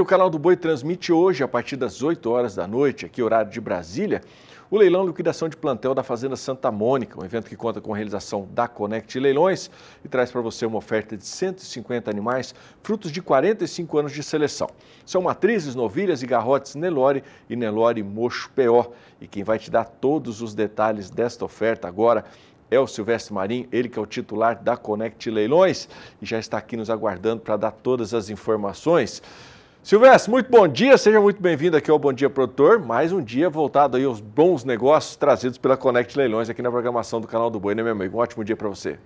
o canal do Boi transmite hoje, a partir das 8 horas da noite, aqui horário de Brasília, o leilão liquidação de plantel da Fazenda Santa Mônica, um evento que conta com a realização da Conect Leilões e traz para você uma oferta de 150 animais, frutos de 45 anos de seleção. São matrizes, novilhas e garrotes Nelore e Nelore Mocho PO. E quem vai te dar todos os detalhes desta oferta agora é o Silvestre Marim, ele que é o titular da Conect Leilões e já está aqui nos aguardando para dar todas as informações. Silvestre, muito bom dia, seja muito bem-vindo aqui ao Bom Dia Produtor. Mais um dia voltado aí aos bons negócios trazidos pela Conect Leilões aqui na programação do canal do Boi, né, meu amigo? Um ótimo dia para você.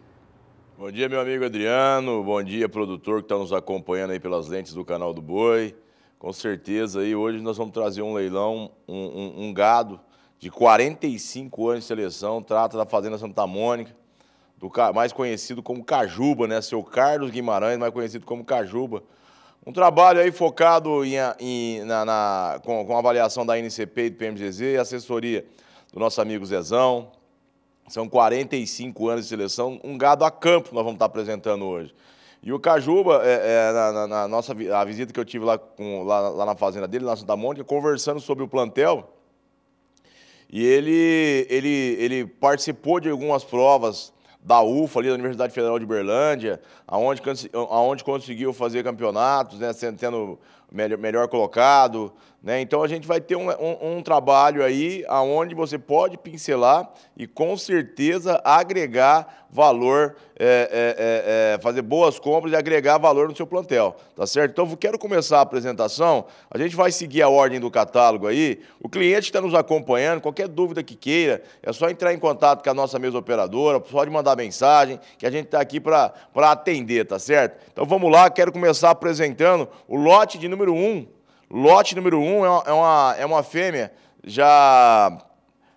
Bom dia, meu amigo Adriano. Bom dia, produtor que está nos acompanhando aí pelas lentes do canal do Boi. Com certeza aí hoje nós vamos trazer um leilão, um, um, um gado de 45 anos de seleção, trata da Fazenda Santa Mônica, do, mais conhecido como Cajuba, né? Seu Carlos Guimarães, mais conhecido como Cajuba um trabalho aí focado em, em, na, na, com, com avaliação da NCP e do PMGZ e assessoria do nosso amigo Zezão. São 45 anos de seleção, um gado a campo nós vamos estar apresentando hoje. E o Cajuba, é, é, na, na, nossa a visita que eu tive lá, com, lá, lá na fazenda dele, na Santa Mônica, conversando sobre o plantel, e ele, ele, ele participou de algumas provas da UFA, ali da Universidade Federal de Berlândia, aonde, aonde conseguiu fazer campeonatos, né, sendo, tendo melhor, melhor colocado. Né? Então a gente vai ter um, um, um trabalho aí aonde você pode pincelar e com certeza agregar valor, é, é, é, é fazer boas compras e agregar valor no seu plantel, tá certo? Então quero começar a apresentação. A gente vai seguir a ordem do catálogo aí. O cliente está nos acompanhando. Qualquer dúvida que queira, é só entrar em contato com a nossa mesa operadora, pode mandar mensagem, que a gente está aqui para atender, tá certo? Então vamos lá. Quero começar apresentando o lote de número número 1, lote número 1 é, é uma, é uma, fêmea já.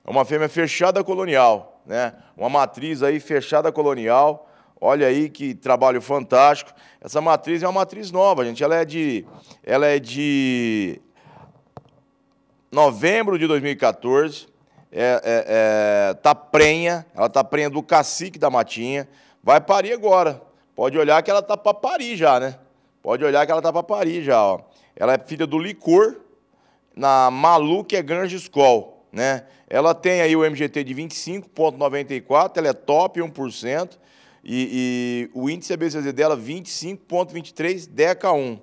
É uma fêmea fechada colonial, né? Uma matriz aí fechada colonial. Olha aí que trabalho fantástico. Essa matriz é uma matriz nova, gente. Ela é de, ela é de novembro de 2014. É, é, é, tá prenha, ela tá prenha do cacique da matinha. Vai parir agora. Pode olhar que ela tá para parir já, né? Pode olhar que ela tá para parir já, ó. Ela é filha do Licor, na Malu, que é Ganja Skol, né? Ela tem aí o MGT de 25,94, ela é top 1%, e, e o índice ABCZ dela 25,23, DECA1.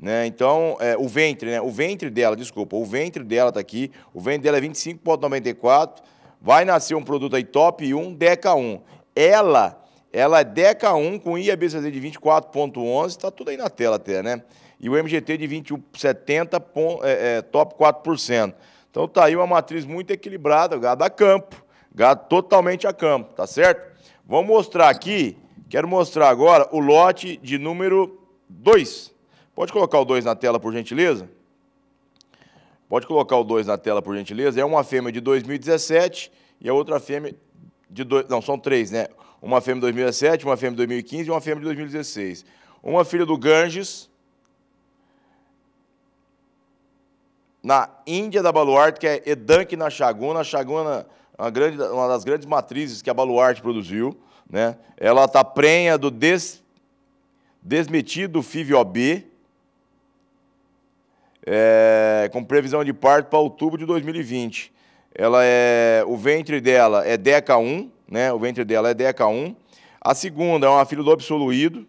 Né? Então, é, o ventre, né? O ventre dela, desculpa, o ventre dela está aqui, o ventre dela é 25,94, vai nascer um produto aí top 1, DECA1. Ela, ela é DECA1 com IABCZ de 24,11, está tudo aí na tela até, né? e o MGT de 21,70, é, é, top 4%. Então está aí uma matriz muito equilibrada, gado a campo, gado totalmente a campo, tá certo? Vamos mostrar aqui, quero mostrar agora o lote de número 2. Pode colocar o 2 na tela, por gentileza? Pode colocar o 2 na tela, por gentileza. É uma fêmea de 2017 e a outra fêmea de... Dois, não, são três, né? Uma fêmea de 2017, uma fêmea de 2015 e uma fêmea de 2016. Uma filha do Ganges, na Índia da Baluarte, que é Edank na Chaguna. A Chaguna uma, grande, uma das grandes matrizes que a Baluarte produziu. Né? Ela está prenha do des, desmetido FIVOB, é, com previsão de parto para outubro de 2020. Ela é, o ventre dela é DK1, né? O ventre dela é DK1. A segunda é uma filha do absoluído,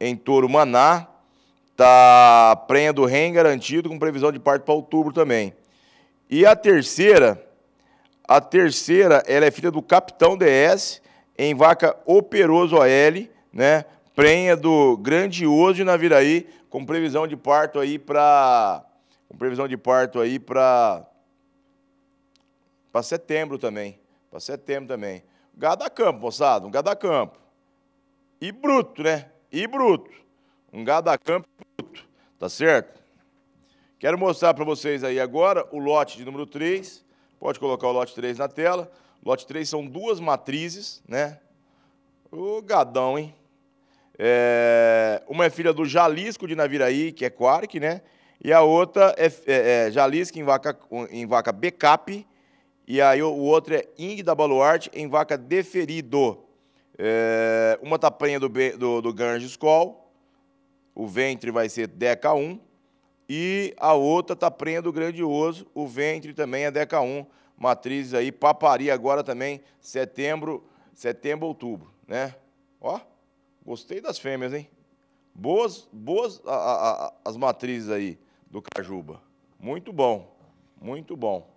em touro maná, Tá prenha do REM garantido com previsão de parto para outubro também. E a terceira, a terceira, ela é filha do Capitão DS em vaca Operoso OL, né? Prenha do Grandioso de Naviraí com previsão de parto aí para com previsão de parto aí para para setembro também, para setembro também. Gado a campo, moçada, um gado a campo. E bruto, né? E bruto. Um gado a campo, tá certo? Quero mostrar para vocês aí agora o lote de número 3. Pode colocar o lote 3 na tela. Lote 3 são duas matrizes, né? O gadão, hein? É... Uma é filha do Jalisco de Naviraí, que é Quark, né? E a outra é, é, é Jalisco em vaca, em vaca backup. E aí o outro é Ing da Baluarte em vaca deferido. É... Uma tapanha tá do, do, do Ganges Call o ventre vai ser Deca 1, e a outra está Prendo Grandioso, o ventre também é Deca 1, matrizes aí, Papari agora também, setembro, setembro, outubro, né? Ó, gostei das fêmeas, hein? Boas, boas a, a, a, as matrizes aí do Cajuba. Muito bom, muito bom.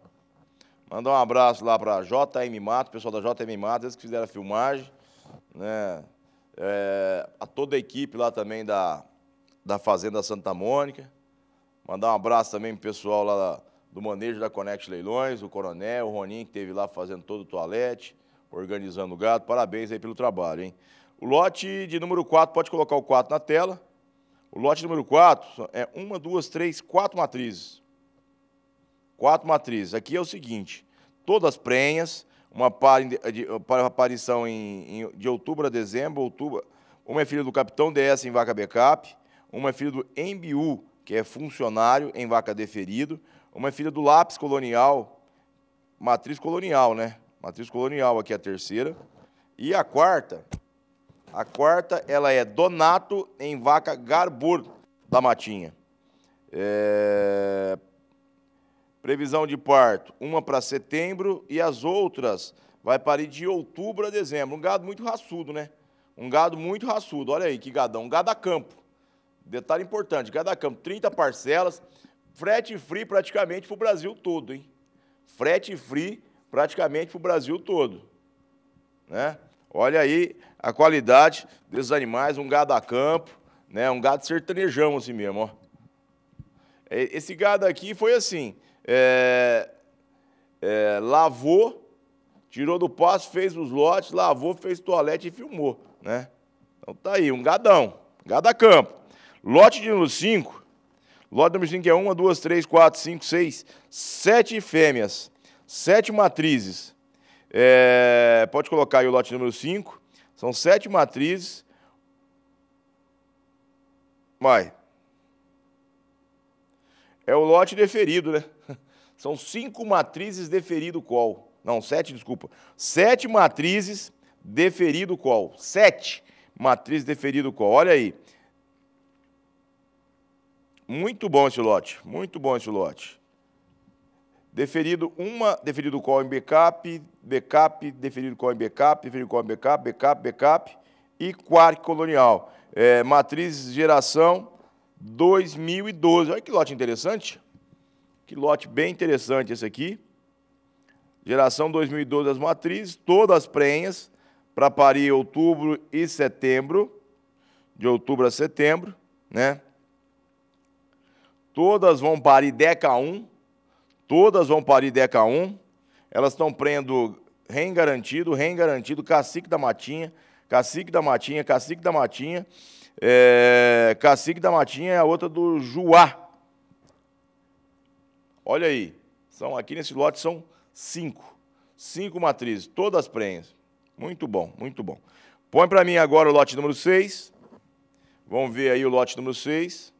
Mandar um abraço lá para JM Matos, pessoal da JM Matos, eles que fizeram a filmagem, né? É, a toda a equipe lá também da, da Fazenda Santa Mônica. Mandar um abraço também pro pessoal lá do manejo da Conect Leilões, o Coronel, o Ronin, que esteve lá fazendo todo o toalete, organizando o gado. Parabéns aí pelo trabalho, hein? O lote de número 4, pode colocar o 4 na tela. O lote número 4 é uma, duas, três, quatro matrizes. Quatro matrizes. Aqui é o seguinte: todas prenhas, uma para, para aparição em, em, de outubro a dezembro, outubro. Uma é filha do capitão DS em vaca backup, uma é filha do Embiu que é funcionário em vaca deferido, uma é filha do Lápis Colonial, matriz colonial, né? Matriz colonial aqui é a terceira. E a quarta, a quarta, ela é Donato em vaca Garbur da Matinha. É... Previsão de parto, uma para setembro e as outras vai parir de outubro a dezembro. Um gado muito raçudo, né? Um gado muito raçudo. Olha aí que gadão, um gado a campo. Detalhe importante, cada campo, 30 parcelas, frete free praticamente para o Brasil todo, hein? Frete free praticamente para o Brasil todo, né? Olha aí a qualidade desses animais, um gado a campo, né? Um gado sertanejão assim mesmo, ó. É, esse gado aqui foi assim, é, é, lavou, tirou do pasto, fez os lotes, lavou, fez toalete e filmou, né? Então tá aí, um gadão, gado a campo. Lote de número 5, lote número 5 é 1, 2, 3, 4, 5, 6, 7 fêmeas, 7 matrizes. É, pode colocar aí o lote número 5, são 7 matrizes. Vai. É o lote deferido, né? São 5 matrizes deferido qual. Não, 7, desculpa. 7 matrizes deferido qual. 7 matrizes deferido qual. Olha aí. Muito bom esse lote, muito bom esse lote. Deferido uma, deferido call em backup, backup, deferido call em backup, deferido call em backup, backup, backup e quark colonial. É, matriz geração 2012. Olha que lote interessante. Que lote bem interessante esse aqui. Geração 2012 das matrizes, todas as prenhas, para parir outubro e setembro, de outubro a setembro, né? Todas vão parir DECA 1, todas vão parir DECA 1. Elas estão prendo REM garantido, REM garantido, cacique da matinha, cacique da matinha, cacique da matinha. É, cacique da matinha é a outra do Juá. Olha aí, são aqui nesse lote são cinco. Cinco matrizes, todas prenhas. Muito bom, muito bom. Põe para mim agora o lote número 6. Vamos ver aí o lote número 6.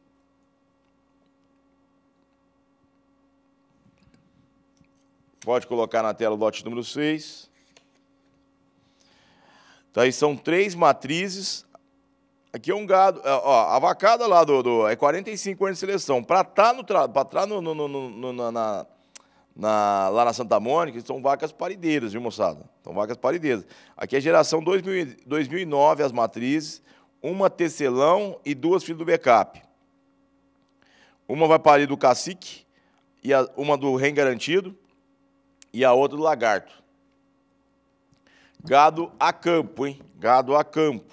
Pode colocar na tela o lote número 6. Então, tá aí são três matrizes. Aqui é um gado. É, ó, a vacada lá do, do é 45 anos de seleção. Para estar tá no, pra tá no, no, no, no na, na, lá na Santa Mônica, são vacas parideiras, viu, moçada? São vacas parideiras. Aqui é geração 2000, 2009, as matrizes, uma tecelão e duas filhas do backup. Uma vai parir do cacique e a, uma do rei garantido, e a outra do lagarto. Gado a campo, hein? Gado a campo.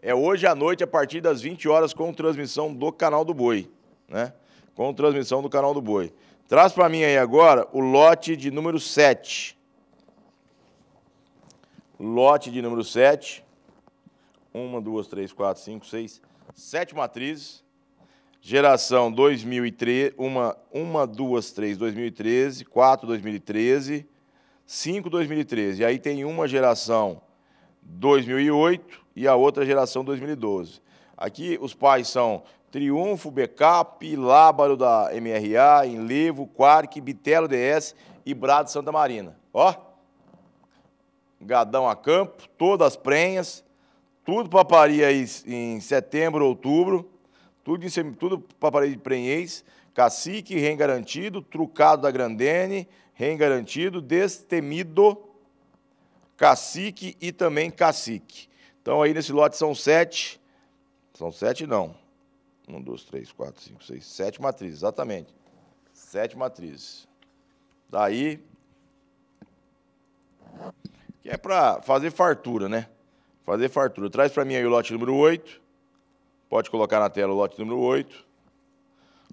É hoje à noite, a partir das 20 horas, com transmissão do canal do Boi. Né? Com transmissão do canal do Boi. Traz para mim aí agora o lote de número 7. Lote de número 7. Uma, duas, três, quatro, cinco, seis, sete matrizes. Geração 2003, uma, uma, duas, três, 2013, quatro, 2013, cinco, 2013. E aí tem uma geração 2008 e a outra geração 2012. Aqui os pais são Triunfo, Becap, Lábaro da MRA, Enlevo, Quark, Bitelo DS e Brado Santa Marina. Ó, gadão a campo, todas as prenhas, tudo para aí em setembro, outubro tudo, tudo para parede de prenhez, cacique, rem garantido, trucado da grandene, rem garantido, destemido, cacique e também cacique. Então, aí nesse lote são sete, são sete não, um, dois, três, quatro, cinco, seis, sete matrizes, exatamente, sete matrizes. Daí, que é para fazer fartura, né? Fazer fartura. Traz para mim aí o lote número oito Pode colocar na tela o lote número 8.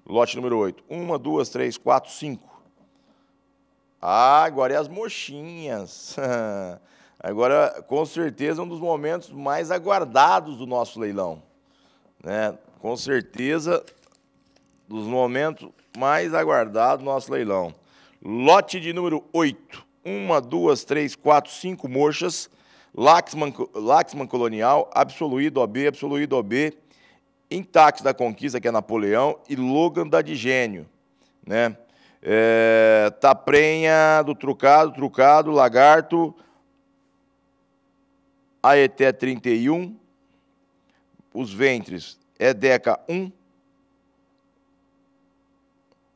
Lote número 8. Uma, duas, três, quatro, cinco. Ah, agora é as mochinhas. Agora, com certeza, é um dos momentos mais aguardados do nosso leilão. Né? Com certeza, dos momentos mais aguardados do nosso leilão. Lote de número 8. Uma, duas, três, quatro, cinco mochas. Laxman, Laxman Colonial, Absoluído OB, Absoluído OB, Intactos da Conquista, que é Napoleão, e Logan da de Gênio. Né? É, Taprenha do Trucado, Trucado, Lagarto, Aeté 31, os ventres é Deca 1,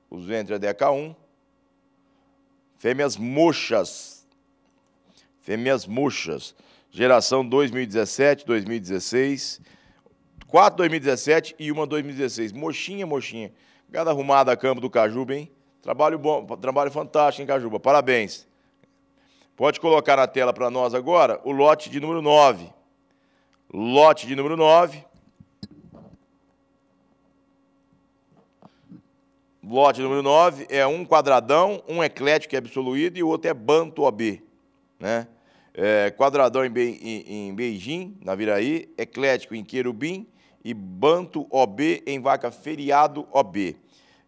os ventres é Deca 1, fêmeas murchas, fêmeas murchas, geração 2017, 2016, Quatro 2017 e uma 2016. mochinha mochinha Gada arrumada a campo do Cajuba, hein? Trabalho bom, trabalho fantástico, hein, Cajuba? Parabéns. Pode colocar na tela para nós agora o lote de número 9. Lote de número 9. Lote número 9 é um quadradão, um eclético e é absoluído e o outro é Banto OB. Né? É, quadradão em, Be em, em Beijing, na Viraí, eclético em Querubim e banto OB em vaca feriado OB.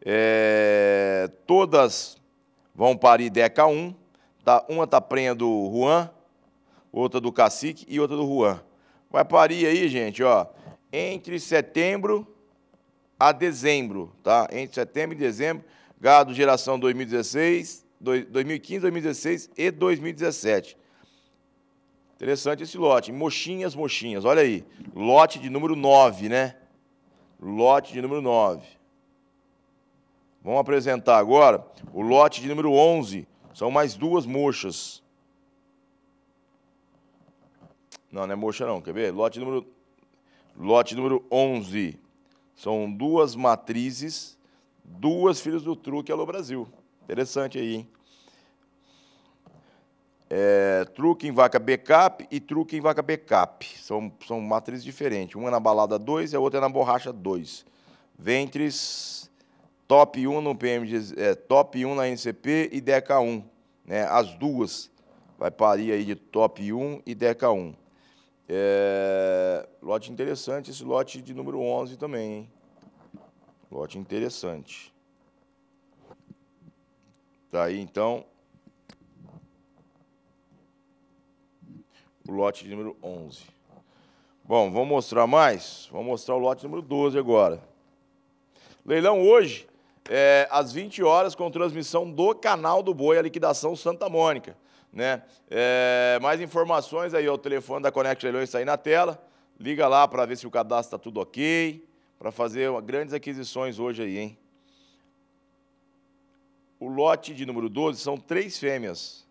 É, todas vão parir Deca 1. Tá, uma tá prenha do Juan, outra do Cacique e outra do Juan. Vai parir aí, gente, ó, entre setembro a dezembro, tá? Entre setembro e dezembro, gado geração 2016, 2015, 2016 e 2017. Interessante esse lote. Mochinhas, mochinhas. Olha aí. Lote de número 9, né? Lote de número 9. Vamos apresentar agora o lote de número 11. São mais duas mochas. Não, não é mocha não, quer ver? Lote número, lote número 11. São duas matrizes, duas filhas do truque Alô Brasil. Interessante aí, hein? é, truque em vaca backup e truque em vaca backup. São, são matrizes diferentes. Uma é na balada 2 e a outra é na borracha 2. Ventres, top 1 no PMG, é, top 1 na NCP e DK1. Né? As duas vai parir aí de top 1 e DK1. É, lote interessante esse lote de número 11 também, hein? Lote interessante. Tá aí, então, o lote número 11. Bom, vamos mostrar mais? Vamos mostrar o lote número 12 agora. Leilão hoje, é, às 20 horas, com transmissão do canal do Boi, a liquidação Santa Mônica. Né? É, mais informações aí, ó, o telefone da Conect Leilões está aí na tela. Liga lá para ver se o cadastro está tudo ok, para fazer uma, grandes aquisições hoje aí, hein? O lote de número 12 são três fêmeas.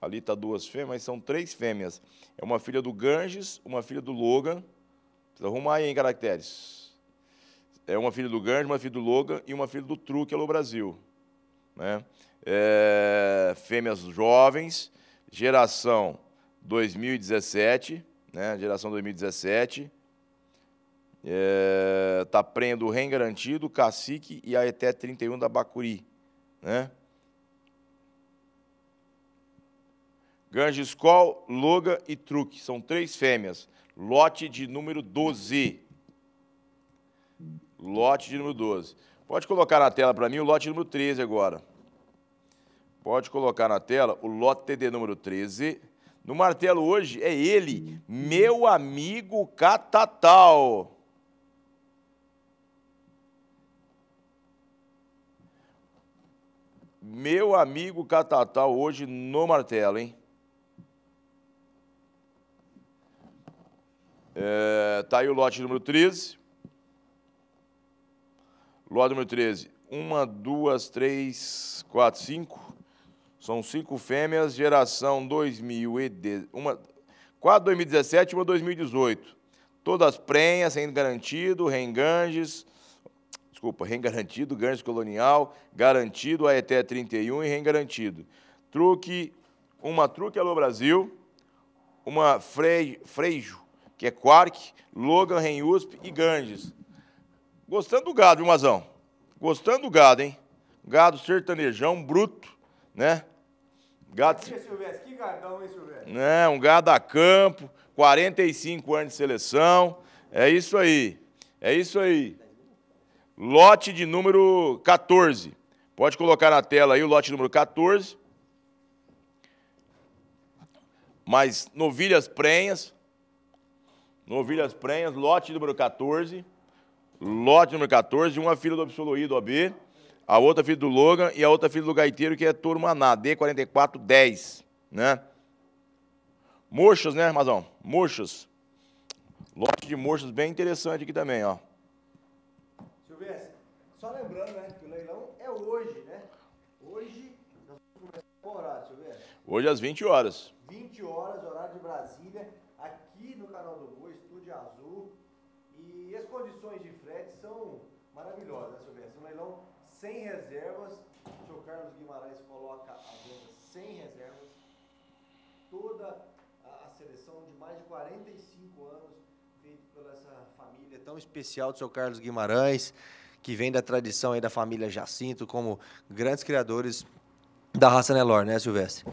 Ali está duas fêmeas, mas são três fêmeas. É uma filha do Ganges, uma filha do Logan. Precisa arrumar aí em caracteres. É uma filha do Ganges, uma filha do Logan e uma filha do Truque Alô Brasil. Né? É, fêmeas jovens, geração 2017, né? geração 2017. É, tá prendo o REM garantido, cacique e a ET 31 da Bacuri. Né? Gangescol, Loga e Truque. São três fêmeas. Lote de número 12. Lote de número 12. Pode colocar na tela para mim o lote número 13 agora. Pode colocar na tela o lote de número 13. No martelo hoje é ele, meu amigo Catatal. Meu amigo Catatal hoje no martelo, hein? Está é, tá aí o lote número 13. Lote número 13. Uma, duas, três, quatro, cinco. São cinco fêmeas, geração 2010, uma, quatro 2017 e uma 2018. Todas prenhas, sem garantido, renganges, desculpa, rengarantido, ganges colonial, garantido, AET 31 e rengarantido. Truque, uma truque Alô Brasil, uma fre, freijo, que é Quark, Logan, Renhusp e Ganges. Gostando do gado, viu, Mazão? Gostando do gado, hein? Gado sertanejão, bruto, né? Gado... Que, Silvestre? que gadão, hein, Silvestre? Não, né, Um gado a campo, 45 anos de seleção. É isso aí. É isso aí. Lote de número 14. Pode colocar na tela aí o lote número 14. Mais novilhas prenhas, no Ovilhas Prenhas, lote número 14, lote número 14, uma filha do do OB, a outra filha do Logan e a outra filha do Gaiteiro, que é Toro D4410, né? Murchas, né, Armazão? Murchas. Lote de murchas bem interessante aqui também, ó. Silvestre, só lembrando, né, que o leilão é hoje, né? Hoje, nós vamos começar com horário, Silvestre? Hoje às 20 horas. sem reservas. O senhor Carlos Guimarães coloca a venda sem reservas. Toda a seleção de mais de 45 anos, feita pela essa família tão especial do senhor Carlos Guimarães, que vem da tradição aí da família Jacinto, como grandes criadores da raça Nelore, né, Silvestre?